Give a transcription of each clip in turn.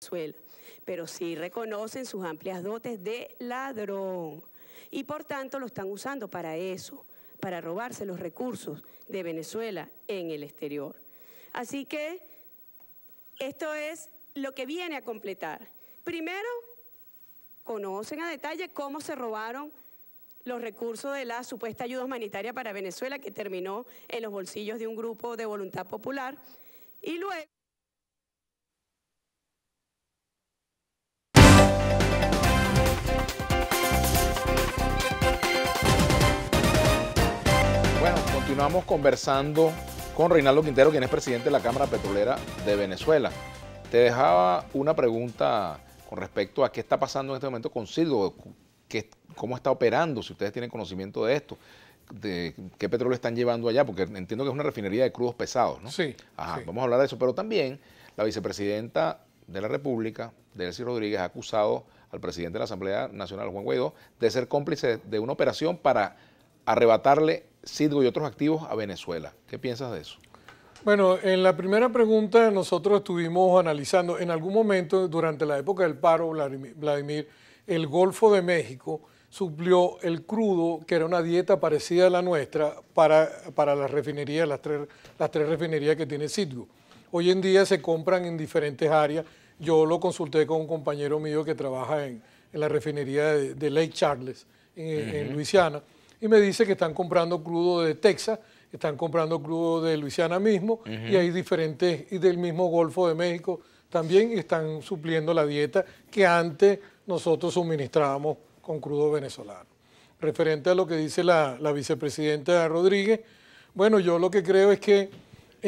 Venezuela, pero sí reconocen sus amplias dotes de ladrón y por tanto lo están usando para eso, para robarse los recursos de Venezuela en el exterior. Así que esto es lo que viene a completar. Primero, conocen a detalle cómo se robaron los recursos de la supuesta ayuda humanitaria para Venezuela que terminó en los bolsillos de un grupo de voluntad popular y luego Bueno, continuamos conversando con Reinaldo Quintero, quien es presidente de la Cámara Petrolera de Venezuela. Te dejaba una pregunta con respecto a qué está pasando en este momento con Silgo, cómo está operando, si ustedes tienen conocimiento de esto, de qué petróleo están llevando allá, porque entiendo que es una refinería de crudos pesados, ¿no? vamos a hablar de eso, pero también la vicepresidenta de la República, Delcy Rodríguez, ha acusado al presidente de la Asamblea Nacional, Juan Guaidó, de ser cómplice de una operación para arrebatarle Cidgo y otros activos a Venezuela. ¿Qué piensas de eso? Bueno, en la primera pregunta nosotros estuvimos analizando en algún momento durante la época del paro, Vladimir, el Golfo de México suplió el crudo, que era una dieta parecida a la nuestra, para, para las refinerías, las tres, las tres refinerías que tiene Citgo hoy en día se compran en diferentes áreas. Yo lo consulté con un compañero mío que trabaja en, la refinería de, Lake Charles, en, Luisiana, y me dice que están comprando crudo de Texas, están comprando crudo de Luisiana mismo, y hay diferentes, y del mismo Golfo de México también, están supliendo la dieta que antes nosotros suministrábamos con crudo venezolano. Referente a lo que dice la vicepresidenta Rodríguez, bueno, yo lo que creo es que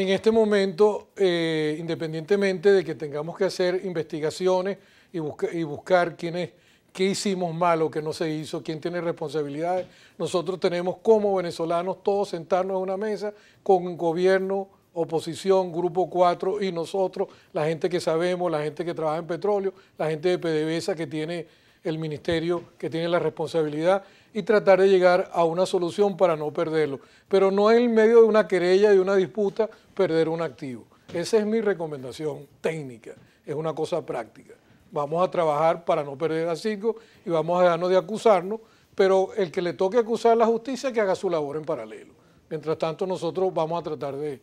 en este momento, eh, independientemente de que tengamos que hacer investigaciones y, y buscar qué hicimos mal o qué no se hizo, quién tiene responsabilidades, nosotros tenemos como venezolanos todos sentarnos a una mesa con gobierno, oposición, Grupo 4 y nosotros, la gente que sabemos, la gente que trabaja en petróleo, la gente de PDVSA que tiene el ministerio, que tiene la responsabilidad y tratar de llegar a una solución para no perderlo. Pero no en medio de una querella, de una disputa, perder un activo. Esa es mi recomendación técnica, es una cosa práctica. Vamos a trabajar para no perder a Cisco y vamos a dejarnos de acusarnos, pero el que le toque acusar a la justicia que haga su labor en paralelo. Mientras tanto, nosotros vamos a tratar de,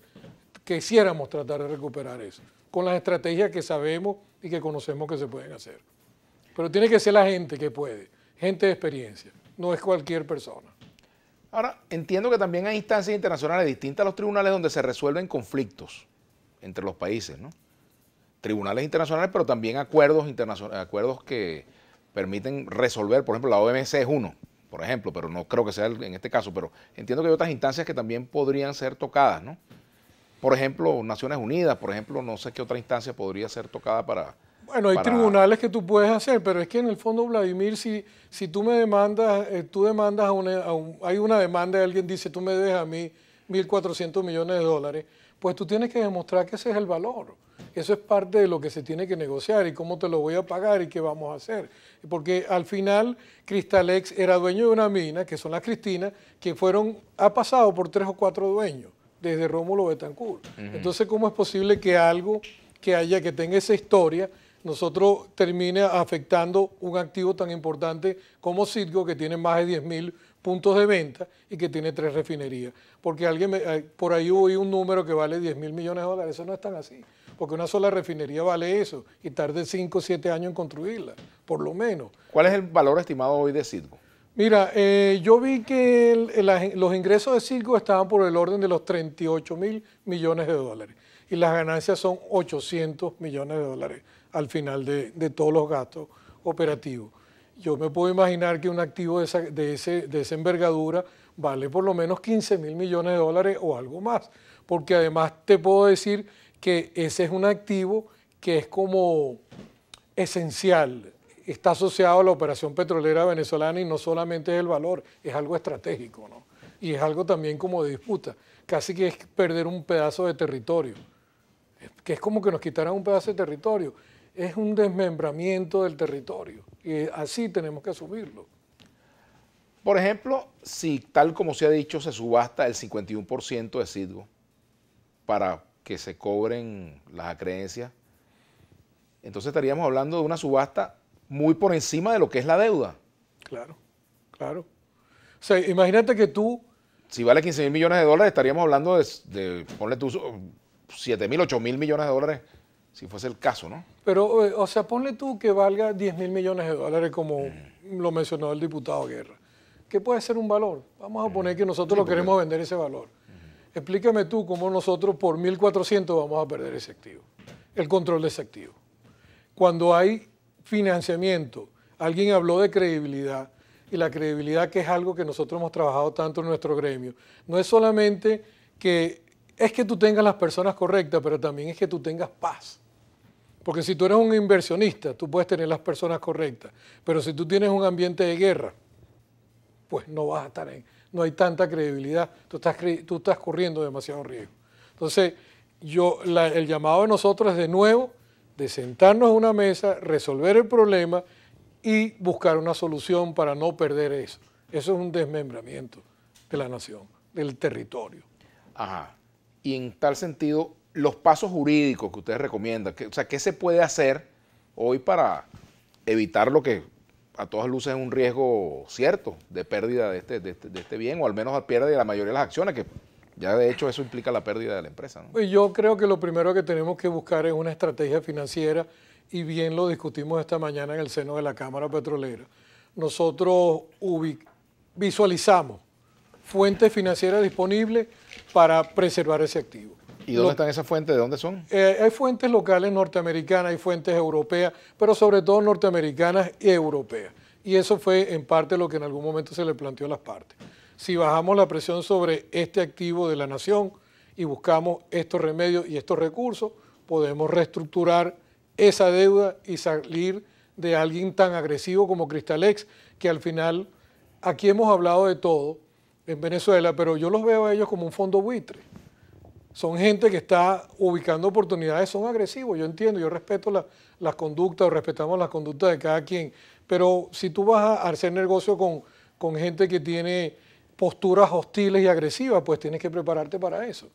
quisiéramos tratar de recuperar eso, con las estrategias que sabemos y que conocemos que se pueden hacer. Pero tiene que ser la gente que puede, gente de experiencia no es cualquier persona. Ahora, entiendo que también hay instancias internacionales distintas a los tribunales donde se resuelven conflictos entre los países, ¿no? Tribunales internacionales, pero también acuerdos internacionales, acuerdos que permiten resolver, por ejemplo, la OMC es uno, por ejemplo, pero no creo que sea en este caso, pero entiendo que hay otras instancias que también podrían ser tocadas, ¿no? Por ejemplo, Naciones Unidas, por ejemplo, no sé qué otra instancia podría ser tocada para bueno, hay tribunales que tú puedes hacer, pero es que en el fondo, Vladimir, si, si tú me demandas, eh, tú demandas a, hay una demanda y alguien dice, tú me dejas a mí 1.400 millones de dólares, pues tú tienes que demostrar que ese es el valor. Eso es parte de lo que se tiene que negociar y cómo te lo voy a pagar y qué vamos a hacer. Porque al final Cristalex era dueño de una mina, que son las Cristinas, que fueron, ha pasado por tres o cuatro dueños, desde Rómulo Betancourt. Entonces, ¿cómo es posible que algo que haya, que tenga esa historia, nosotros termina afectando un activo tan importante como Citgo, que tiene más de 10.000 puntos de venta y que tiene tres refinerías. Porque alguien me, eh, por ahí hubo un número que vale 10 mil millones de dólares, eso no es tan así. Porque una sola refinería vale eso y tarde 5 o 7 años en construirla, por lo menos. ¿Cuál es el valor estimado hoy de Citgo? Mira, eh, yo vi que los ingresos de Citgo estaban por el orden de los 38 mil millones de dólares y las ganancias son 800 millones de dólares al final de, todos los gastos operativos. Yo me puedo imaginar que un activo de esa, ese, de esa envergadura vale por lo menos 15 mil millones de dólares o algo más, porque además te puedo decir que ese es un activo que es como esencial, está asociado a la operación petrolera venezolana y no solamente es el valor, es algo estratégico, ¿no? Y es algo también como de disputa, casi que es perder un pedazo de territorio, que es como que nos quitaran un pedazo de territorio es un desmembramiento del territorio y así tenemos que asumirlo. Por ejemplo, si tal como se ha dicho se subasta el 51% de Cidgo para que se cobren las acreencias, entonces estaríamos hablando de una subasta muy por encima de lo que es la deuda. Claro, claro. O sea, imagínate que tú... Si vale 15 mil millones de dólares, estaríamos hablando de, de ponle tú, 7 mil, 8 mil millones de dólares si fuese el caso, ¿no? Pero, eh, o sea, ponle tú que valga 10 mil millones de dólares, como lo mencionó el diputado Guerra. ¿Qué puede ser un valor? Vamos a poner que nosotros lo queremos vender ese valor. Explícame tú cómo nosotros por 1.400 vamos a perder ese activo, el control de ese activo. Cuando hay financiamiento, alguien habló de credibilidad, y la credibilidad que es algo que nosotros hemos trabajado tanto en nuestro gremio. No es solamente que es que tú tengas las personas correctas, pero también es que tú tengas paz porque si tú eres un inversionista, tú puedes tener las personas correctas, pero si tú tienes un ambiente de guerra, pues no vas a estar en, no hay tanta credibilidad, tú estás, corriendo demasiado riesgo. Entonces, yo, el llamado de nosotros es de nuevo de sentarnos a una mesa, resolver el problema y buscar una solución para no perder eso. Eso es un desmembramiento de la nación, del territorio. Ajá. Y en tal sentido, los pasos jurídicos que ustedes recomiendan, o sea, ¿qué se puede hacer hoy para evitar lo que a todas luces es un riesgo cierto de pérdida de este, este, este bien, o al menos la pérdida de la mayoría de las acciones, que ya de hecho eso implica la pérdida de la empresa. ¿no? Pues yo creo que lo primero que tenemos que buscar es una estrategia financiera y bien lo discutimos esta mañana en el seno de la Cámara Petrolera. Nosotros visualizamos fuentes financieras disponibles para preservar ese activo. ¿Y dónde están esas fuentes? ¿De dónde son? Eh, hay fuentes locales norteamericanas, hay fuentes europeas, pero sobre todo norteamericanas y europeas. Y eso fue en parte lo que en algún momento se le planteó a las partes. Si bajamos la presión sobre este activo de la nación y buscamos estos remedios y estos recursos, podemos reestructurar esa deuda y salir de alguien tan agresivo como Cristalex, que al final aquí hemos hablado de todo en Venezuela, pero yo los veo a ellos como un fondo buitre son gente que está ubicando oportunidades, son agresivos, yo entiendo, yo respeto las conductas o respetamos las conductas de cada quien, pero si tú vas a hacer negocio con, con gente que tiene posturas hostiles y agresivas, pues tienes que prepararte para eso.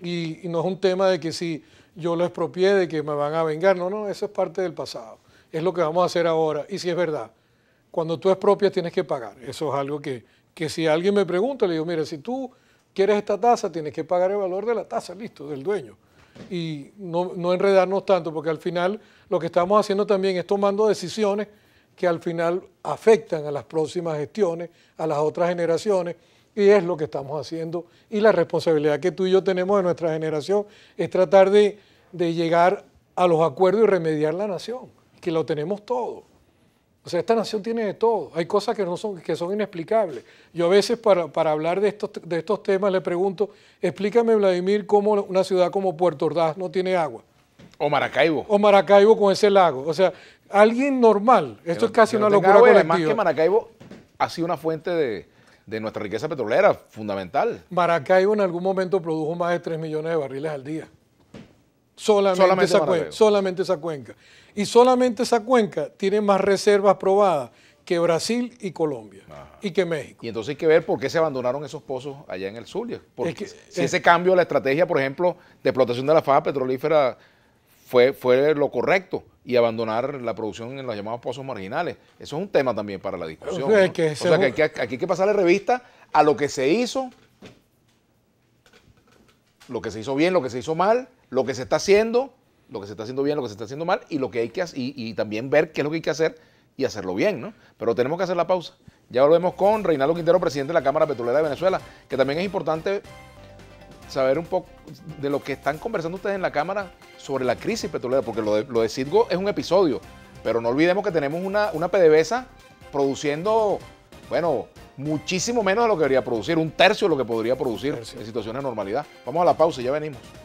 Y, no es un tema de que si yo lo expropié, de que me van a vengar, no, no, eso es parte del pasado, es lo que vamos a hacer ahora, y si es verdad, cuando tú expropias tienes que pagar, eso es algo que, que si alguien me pregunta, le digo, mira, si tú ¿Quieres esta tasa? Tienes que pagar el valor de la tasa, listo, del dueño. Y no, enredarnos tanto, porque al final lo que estamos haciendo también es tomando decisiones que al final afectan a las próximas gestiones, a las otras generaciones, y es lo que estamos haciendo. Y la responsabilidad que tú y yo tenemos de nuestra generación es tratar de, de llegar a los acuerdos y remediar la nación, que lo tenemos todo. O sea, esta nación tiene de todo. Hay cosas que, no son, que son inexplicables. Yo a veces para, hablar de estos, de estos temas le pregunto, explícame Vladimir cómo una ciudad como Puerto Ordaz no tiene agua. O Maracaibo. O Maracaibo con ese lago. O sea, alguien normal. Esto es casi una locura agua, colectiva. Además que Maracaibo ha sido una fuente de, de nuestra riqueza petrolera fundamental. Maracaibo en algún momento produjo más de 3 millones de barriles al día. Solamente, esa cuenca, Y solamente esa cuenca tiene más reservas probadas que Brasil y Colombia y que México. Y entonces hay que ver por qué se abandonaron esos pozos allá en el Zulia. Porque si ese cambio, la estrategia, por ejemplo, de explotación de la faja petrolífera fue, fue lo correcto y abandonar la producción en los llamados pozos marginales. Eso es un tema también para la discusión. O sea, que, hay que aquí hay que pasarle revista a lo que se hizo lo que se hizo bien, lo que se hizo mal, lo que se está haciendo, lo que se está haciendo bien, lo que se está haciendo mal y lo que hay que y, y también ver qué es lo que hay que hacer y hacerlo bien, ¿no? Pero tenemos que hacer la pausa. Ya volvemos con Reinaldo Quintero, presidente de la Cámara Petrolera de Venezuela, que también es importante saber un poco de lo que están conversando ustedes en la Cámara sobre la crisis petrolera, porque lo de, lo Citgo es un episodio, pero no olvidemos que tenemos una, una PDVSA produciendo, bueno, muchísimo menos de lo que debería producir, un tercio de lo que podría producir en situaciones de normalidad. Vamos a la pausa y ya venimos.